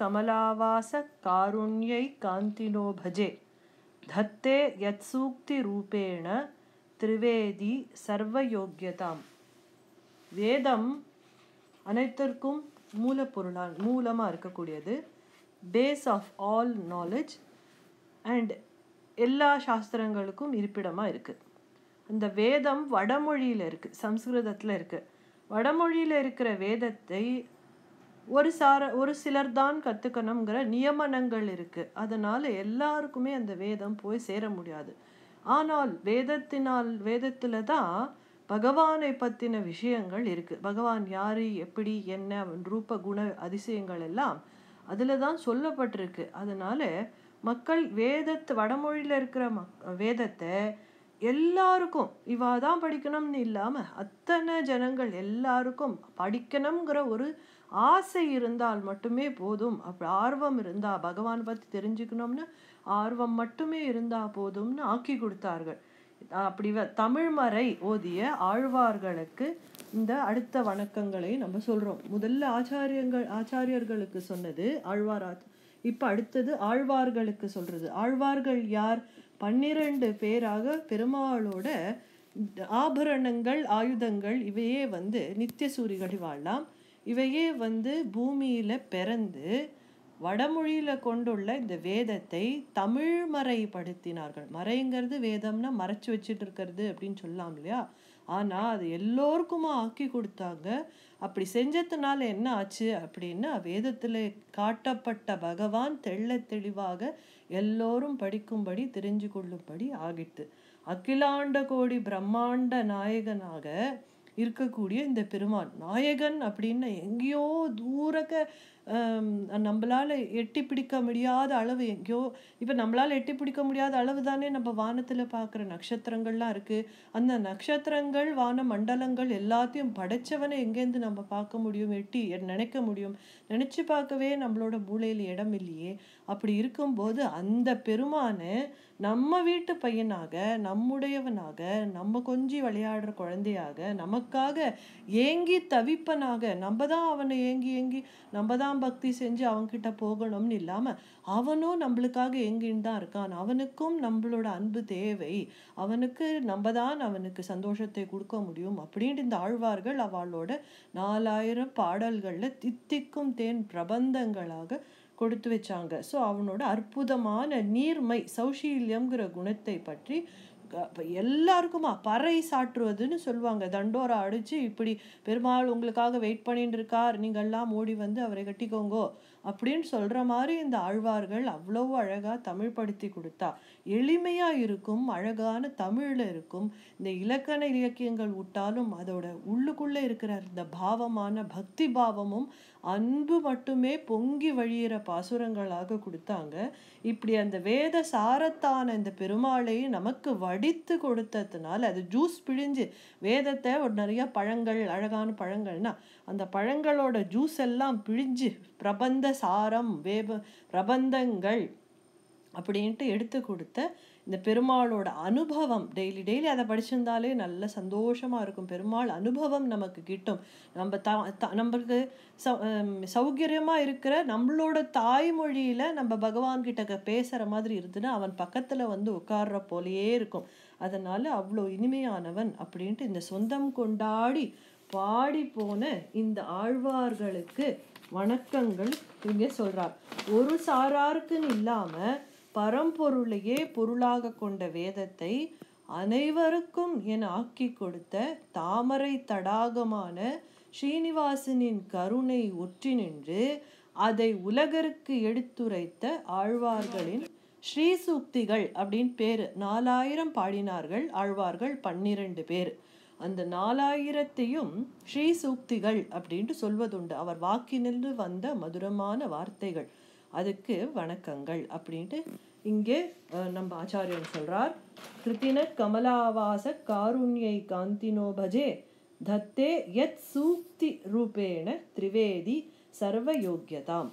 கமலாவாச காருண்யை தத்தே யத் சூக்தி ரூபேண திரிவேதி சர்வயோக்கியதாம் வேதம் அனைத்திற்கும் மூலப்பொருளால் மூலமாக இருக்கக்கூடியது base of all knowledge and எல்லா சாஸ்திரங்களுக்கும் இருப்பிடமாக இருக்குது அந்த வேதம் வடமொழியில் இருக்குது சம்ஸ்கிருதத்தில் இருக்குது வடமொழியில் இருக்கிற வேதத்தை ஒரு சார ஒரு சிலர் தான் கற்றுக்கணுங்கிற நியமனங்கள் இருக்குது அதனால் எல்லாருக்குமே அந்த வேதம் போய் சேர முடியாது ஆனால் வேதத்தினால் வேதத்தில் தான் பகவானை பற்றின விஷயங்கள் இருக்குது பகவான் யார் எப்படி என்ன ரூப குண அதிசயங்கள் எல்லாம் அதில் தான் சொல்லப்பட்டிருக்கு அதனால் மக்கள் வேதத்து வடமொழியில் இருக்கிற மக் வேதத்தை எல்லாருக்கும் இவா தான் படிக்கணும்னு இல்லாமல் அத்தனை ஜனங்கள் எல்லாருக்கும் படிக்கணுங்கிற ஒரு ஆசை இருந்தால் மட்டுமே போதும் அப்படி ஆர்வம் இருந்தால் பகவான் பற்றி தெரிஞ்சுக்கணும்னு ஆர்வம் மட்டுமே இருந்தால் போதும்னு ஆக்கி கொடுத்தார்கள் அப்படி தமிழ்மறை ஓதிய ஆழ்வார்களுக்கு இந்த அடுத்த வணக்கங்களை நம்ம சொல்கிறோம் முதல்ல ஆச்சாரியங்கள் ஆச்சாரியர்களுக்கு சொன்னது ஆழ்வார் இப்போ அடுத்தது ஆழ்வார்களுக்கு சொல்கிறது ஆழ்வார்கள் யார் பன்னிரண்டு பேராக பெருமாளோட ஆபரணங்கள் ஆயுதங்கள் இவையே வந்து நித்திய வாழலாம் இவையே வந்து பூமியில் பிறந்து வடமொழியில் கொண்டுள்ள இந்த வேதத்தை தமிழ் மறைப்படுத்தினார்கள் மறைங்கிறது வேதம்னா மறைச்சி வச்சுட்டு இருக்கிறது அப்படின்னு சொல்லலாம் இல்லையா ஆனால் அது எல்லோருக்குமா ஆக்கி கொடுத்தாங்க அப்படி செஞ்சதுனால என்ன ஆச்சு அப்படின்னா வேதத்தில் காட்டப்பட்ட பகவான் தெள்ள தெளிவாக எல்லோரும் படிக்கும்படி தெரிஞ்சு கொள்ளும்படி ஆகிட்டு அகிலாண்ட கோடி பிரம்மாண்ட நாயகனாக இருக்கக்கூடிய இந்த பெருமான் நாயகன் அப்படின்னு எங்கேயோ தூரக்க நம்மளால் எட்டி பிடிக்க முடியாத அளவு எங்கேயோ இப்போ நம்மளால் எட்டி பிடிக்க முடியாத அளவு தானே நம்ம வானத்தில் பார்க்குற நட்சத்திரங்கள்லாம் இருக்குது அந்த நட்சத்திரங்கள் வான மண்டலங்கள் எல்லாத்தையும் படைச்சவனை எங்கேருந்து நம்ம பார்க்க முடியும் எட்டி நினைக்க முடியும் நினச்சி பார்க்கவே நம்மளோட மூளையில் இடம் இல்லையே அப்படி இருக்கும்போது அந்த பெருமானை நம்ம வீட்டு பையனாக நம்முடையவனாக நம்ம கொஞ்சி விளையாடுற குழந்தையாக நமக்காக ஏங்கி தவிப்பனாக நம்ம தான் அவனை ஏங்கி ஏங்கி நம்ம தான் நாம் பக்தி செஞ்சு அவன்கிட்ட போகணும்னு இல்லாமல் அவனும் நம்மளுக்காக எங்கின்னு தான் இருக்கான் அவனுக்கும் நம்மளோட அன்பு தேவை அவனுக்கு நம்ம தான் அவனுக்கு சந்தோஷத்தை கொடுக்க முடியும் அப்படின்ட்டு இந்த ஆழ்வார்கள் அவளோட நாலாயிரம் பாடல்களில் தித்திக்கும் தேன் பிரபந்தங்களாக கொடுத்து வச்சாங்க ஸோ அவனோட அற்புதமான நீர்மை சௌஷீல்யம்ங்கிற குணத்தை பற்றி இப்போ எல்லாருக்குமா பறை சாற்றுவதுன்னு சொல்லுவாங்க தண்டோரா அடித்து இப்படி பெருமாள் உங்களுக்காக வெயிட் பண்ணிட்டு இருக்கார் நீங்கள்லாம் ஓடி வந்து அவரை கட்டிக்கோங்கோ அப்படின்னு சொல்கிற மாதிரி இந்த ஆழ்வார்கள் அவ்வளோ அழகாக தமிழ் படுத்தி கொடுத்தா எளிமையாக இருக்கும் அழகான தமிழில் இருக்கும் இந்த இலக்கண இலக்கியங்கள் விட்டாலும் அதோட உள்ளுக்குள்ளே இருக்கிற இந்த பாவமான பக்தி பாவமும் அன்பு மட்டுமே பொங்கி வழியிற பாசுரங்களாக கொடுத்தாங்க இப்படி அந்த வேத சாரத்தான இந்த பெருமாளை நமக்கு வழி வடித்து கொடுத்ததுனால அது ஜூஸ் பிழிஞ்சு வேதத்தை ஒரு நிறைய பழங்கள் அழகான பழங்கள்னா அந்த பழங்களோட ஜூஸ் எல்லாம் பிழிஞ்சு பிரபந்த சாரம் வேப பிரபந்தங்கள் அப்படின்ட்டு எடுத்து கொடுத்த இந்த பெருமாளோட அனுபவம் டெய்லி டெய்லி அதை படிச்சிருந்தாலே நல்ல சந்தோஷமாக இருக்கும் பெருமாள் அனுபவம் நமக்கு கிட்டும் நம்ம த நம்மளுக்கு சௌ சௌகரியமாக இருக்கிற நம்மளோட தாய்மொழியில் நம்ம பகவான்கிட்ட பேசுகிற மாதிரி இருந்துன்னா அவன் பக்கத்தில் வந்து உட்கார்ற போலேயே இருக்கும் அதனால் அவ்வளோ இனிமையானவன் அப்படின்ட்டு இந்த சொந்தம் கொண்டாடி பாடி போன இந்த ஆழ்வார்களுக்கு வணக்கங்கள் இங்கே சொல்கிறார் ஒரு சாராருக்குன்னு இல்லாமல் பரம்பொருளையே பொருளாக கொண்ட வேதத்தை அனைவருக்கும் என ஆக்கி கொடுத்த தாமரை தடாகமான ஸ்ரீனிவாசனின் கருணை ஒற்றி நின்று அதை உலகருக்கு எடுத்துரைத்த ஆழ்வார்களின் ஸ்ரீசூக்திகள் அப்படின்னு பேர் நாலாயிரம் பாடினார்கள் ஆழ்வார்கள் பன்னிரண்டு பேர் அந்த நாலாயிரத்தையும் ஸ்ரீசூக்திகள் அப்படின்ட்டு சொல்வதுண்டு அவர் வாக்கினின்று வந்த மதுரமான வார்த்தைகள் அதுக்கு வணக்கங்கள் அப்படின்ட்டு இங்கே நம்ம ஆச்சாரியன் சொல்கிறார் கிருத்தின கமலாவாச காருண்யை காந்தினோ பஜே தத்தே யத் சூக்தி ரூபேண திரிவேதி சர்வயோக்கியதாம்